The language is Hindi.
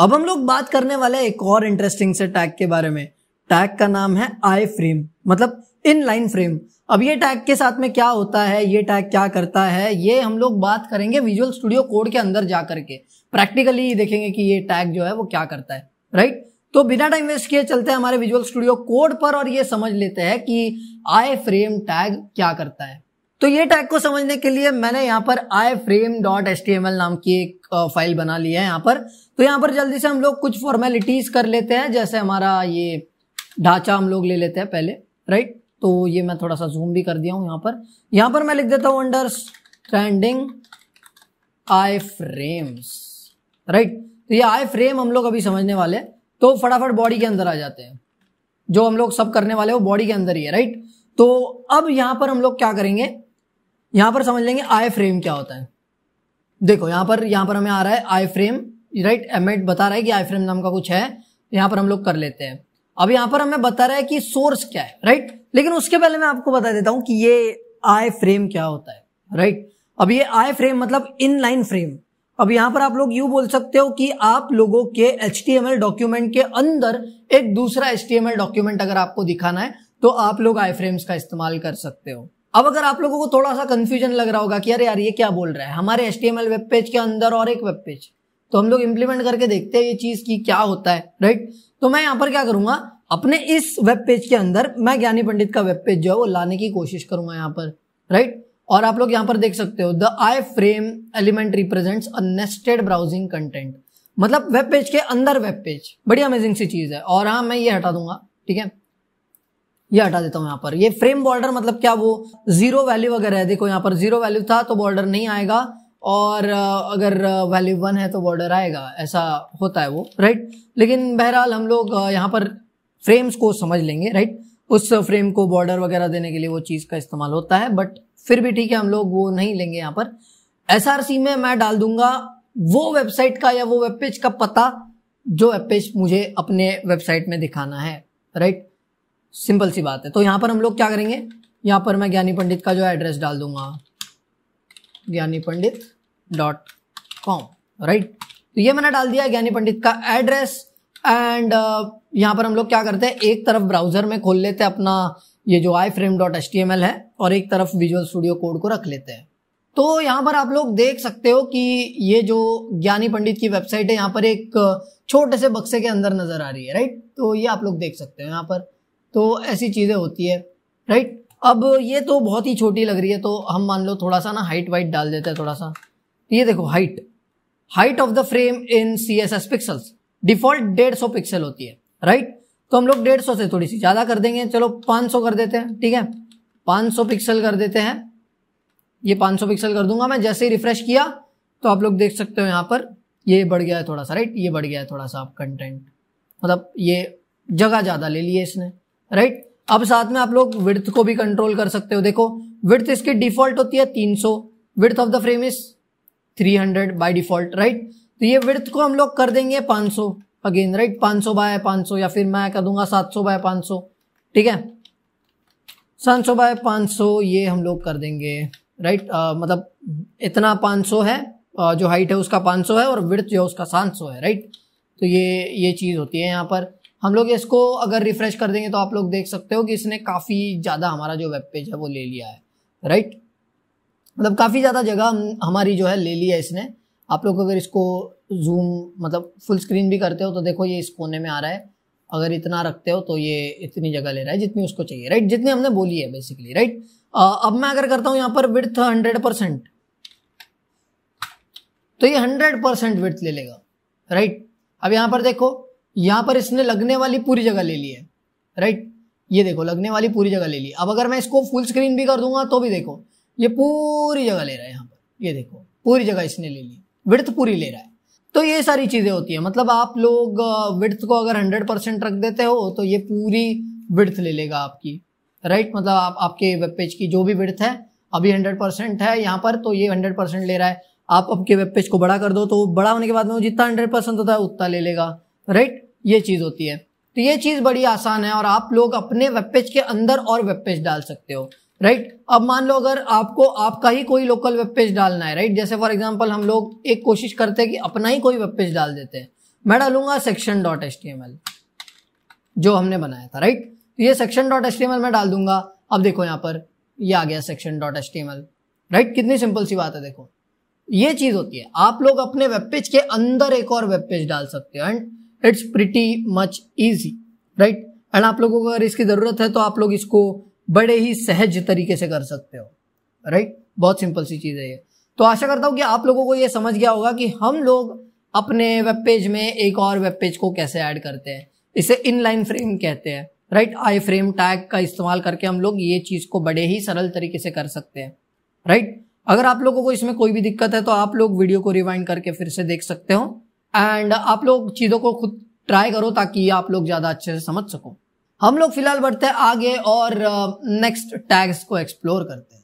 अब हम लोग बात करने वाले एक और इंटरेस्टिंग से टैग के बारे में टैग का नाम है आई फ्रेम मतलब इन लाइन फ्रेम अब ये टैग के साथ में क्या होता है ये टैग क्या करता है ये हम लोग बात करेंगे विजुअल स्टूडियो कोड के अंदर जा करके प्रैक्टिकली देखेंगे कि ये टैग जो है वो क्या करता है राइट तो बिना टाइम वेस्ट किए चलते हैं हमारे विजुअल स्टूडियो कोड पर और ये समझ लेते हैं कि आई फ्रेम टैग क्या करता है तो ये टैग को समझने के लिए मैंने यहाँ पर iframe dot S T M L नाम की एक फाइल बना ली है यहाँ पर तो यहाँ पर जल्दी से हम लोग कुछ फॉर्मेलिटीज कर लेते हैं जैसे हमारा ये ढांचा हम लोग ले लेते हैं पहले राइट तो ये मैं थोड़ा सा जूम भी कर दिया हूँ यहाँ पर यहाँ पर मैं लिख देता हूँ understanding iframes right तो ये आई फ्रेम हम लोग अभी समझने वाले तो फटाफट बॉडी के अंदर आ जाते हैं जो हम लोग सब करने वाले वो बॉडी के अंदर ही है राइट तो अब यहाँ पर हम लोग क्या करेंगे यहां पर समझ लेंगे आई फ्रेम क्या होता है देखो यहाँ पर यहां पर हमें आ रहा है आई फ्रेम राइट एम बता रहा है कि आई फ्रेम नाम का कुछ है यहाँ पर हम लोग कर लेते हैं अब यहाँ पर हमें बता रहा है कि सोर्स क्या है राइट लेकिन उसके पहले मैं आपको बता देता हूं कि ये आई फ्रेम क्या होता है राइट अब ये आई फ्रेम मतलब इन लाइन फ्रेम अब यहाँ पर आप लोग यू बोल सकते हो कि आप लोगों के एच डॉक्यूमेंट के अंदर एक दूसरा एच डॉक्यूमेंट अगर आपको दिखाना है तो आप लोग आई फ्रेम्स का इस्तेमाल कर सकते हो अब अगर आप लोगों को थोड़ा सा कंफ्यूजन लग रहा होगा कि अरे यार ये क्या बोल रहा है हमारे एच वेब पेज के अंदर और एक वेब पेज तो हम लोग इम्प्लीमेंट करके देखते हैं ये चीज की क्या होता है राइट तो मैं यहाँ पर क्या करूंगा अपने इस वेब पेज के अंदर मैं ज्ञानी पंडित का वेब पेज जो है वो लाने की कोशिश करूंगा यहाँ पर राइट और आप लोग यहाँ पर देख सकते हो the iframe element represents a nested browsing content मतलब वेब पेज के अंदर वेब पेज बड़ी अमेजिंग सी चीज है और हाँ मैं ये हटा दूंगा ठीक है ये हटा देता हूँ यहाँ पर ये फ्रेम बॉर्डर मतलब क्या वो जीरो वैल्यू वगैरह है देखो यहाँ पर जीरो वैल्यू था तो बॉर्डर नहीं आएगा और अगर वैल्यू वन है तो बॉर्डर आएगा ऐसा होता है वो राइट लेकिन बहरहाल हम लोग यहाँ पर फ्रेम्स को समझ लेंगे राइट उस फ्रेम को बॉर्डर वगैरह देने के लिए वो चीज़ का इस्तेमाल होता है बट फिर भी ठीक है हम लोग वो नहीं लेंगे यहाँ पर एस में मैं डाल दूंगा वो वेबसाइट का या वो वेब पेज का पता जो वेब पेज मुझे अपने वेबसाइट में दिखाना है राइट सिंपल सी बात है तो यहाँ पर हम लोग क्या करेंगे यहाँ पर मैं ज्ञानी पंडित का जो एड्रेस डाल दूंगा ज्ञानी पंडित डॉट कॉम राइट तो ये मैंने डाल दिया ज्ञानी पंडित का एड्रेस एंड uh, यहाँ पर हम लोग क्या करते हैं एक तरफ ब्राउजर में खोल लेते हैं अपना ये जो iframe dot H T M L है और एक तरफ विजुअल स्टूडियो कोड को रख लेते हैं तो यहाँ पर आप लोग देख सकते हो कि ये जो ज्ञानी पंडित की वेबसाइट है यहाँ पर एक uh, छोटे से बक्से के अंदर नजर आ रही है राइट तो ये आप लोग देख सकते हो यहाँ पर तो ऐसी चीज़ें होती है राइट अब ये तो बहुत ही छोटी लग रही है तो हम मान लो थोड़ा सा ना हाइट वाइट डाल देते हैं थोड़ा सा तो ये देखो height height of the frame in C S S pixels default डेढ़ सौ पिक्सल होती है राइट तो हम लोग डेढ़ सौ से थोड़ी सी ज़्यादा कर देंगे चलो पाँच सौ कर देते हैं ठीक है पाँच सौ पिक्सल कर देते हैं ये पाँच सौ पिक्सल कर दूंगा मैं जैसे ही रिफ्रेश किया तो आप लोग देख सकते हो यहाँ पर ये बढ़ गया है थोड़ा सा राइट ये बढ़ गया है थोड़ा सा आप कंटेंट मतलब ये जगह ज़्यादा ले लिए इसने राइट अब साथ में आप लोग विर्थ को भी कंट्रोल कर सकते हो देखो विर्थ इसकी डिफॉल्ट होती है 300 सौ width of the frame is 300 hundred by default right तो ये विर्थ को हम लोग कर देंगे 500 अगेन राइट 500 बाय 500 या फिर मैं कर दूंगा 700 बाय सो ठीक है 700 बाय सो ये हम लोग कर देंगे राइट आ, मतलब इतना 500 है जो हाइट है उसका 500 है और विर्थ जो है उसका 700 है राइट तो ये ये चीज़ होती है यहाँ पर हम लोग इसको अगर रिफ्रेश कर देंगे तो आप लोग देख सकते हो कि इसने काफ़ी ज़्यादा हमारा जो वेब पेज है वो ले लिया है राइट मतलब काफ़ी ज़्यादा जगह हमारी जो है ले लिया है इसने आप लोग अगर इसको जूम मतलब फुल स्क्रीन भी करते हो तो देखो ये इस कोने में आ रहा है अगर इतना रखते हो तो ये इतनी जगह ले रहा है जितनी उसको चाहिए राइट जितनी हमने बोली है बेसिकली राइट अब मैं अगर करता हूँ यहाँ पर विथ हंड्रेड परसेंट तो ये हंड्रेड परसेंट विथ ले लेगा राइट अब यहाँ पर देखो यहां पर इसने लगने वाली पूरी जगह ले ली है राइट ये देखो लगने वाली पूरी जगह ले ली अब अगर मैं इसको फुल स्क्रीन भी कर दूंगा तो भी देखो ये पूरी जगह ले रहा है यहाँ पर ये देखो पूरी जगह इसने ले ली विर्थ पूरी ले रहा है तो ये सारी चीज़ें होती है मतलब आप लोग विर्थ को अगर हंड्रेड परसेंट रख देते हो तो ये पूरी विर्थ ले लेगा आपकी राइट मतलब आप आपके वेब पेज की जो भी विर्थ है अभी हंड्रेड परसेंट है यहाँ पर तो ये हंड्रेड परसेंट ले रहा है आप आपके वेब पेज को बड़ा कर दो तो बड़ा होने के बाद में वो जितना हंड्रेड परसेंट होता है उतना ले लेगा राइट ये चीज होती है तो ये चीज बड़ी आसान है और आप लोग अपने वेब पेज के अंदर और वेब पेज डाल सकते हो राइट अब मान लो अगर आपको आपका ही कोई लोकल वेब पेज डालना है राइट जैसे फॉर एग्जाम्पल हम लोग एक कोशिश करते हैं कि अपना ही कोई वेब पेज डाल देते हैं मैं डालूंगा सेक्शन डॉट एस जो हमने बनाया था राइट तो ये सेक्शन डॉट एस मैं डाल दूंगा अब देखो यहाँ पर ये आ गया सेक्शन डॉट एस राइट कितनी सिंपल सी बात है देखो ये चीज होती है आप लोग अपने वेब पेज के अंदर एक और वेब पेज डाल सकते हो and it's pretty much easy right and आप लोगों को अगर इसकी ज़रूरत है तो आप लोग इसको बड़े ही सहज तरीके से कर सकते हो राइट right? बहुत सिंपल सी चीज़ है ये तो आशा करता हूँ कि आप लोगों को ये समझ गया होगा कि हम लोग अपने वेब पेज में एक और वेब पेज को कैसे ऐड करते हैं इसे इनलाइन फ्रेम कहते हैं राइट आई फ्रेम टैग का इस्तेमाल करके हम लोग ये चीज़ को बड़े ही सरल तरीके से कर सकते हैं राइट अगर आप लोगों को इसमें कोई भी दिक्कत है तो आप लोग वीडियो को रिवाइंड करके फिर से देख सकते हो एंड आप लोग चीज़ों को खुद ट्राई करो ताकि आप लोग ज़्यादा अच्छे से समझ सको हम लोग फिलहाल बढ़ते हैं आगे और नेक्स्ट uh, टैग्स को एक्सप्लोर करते हैं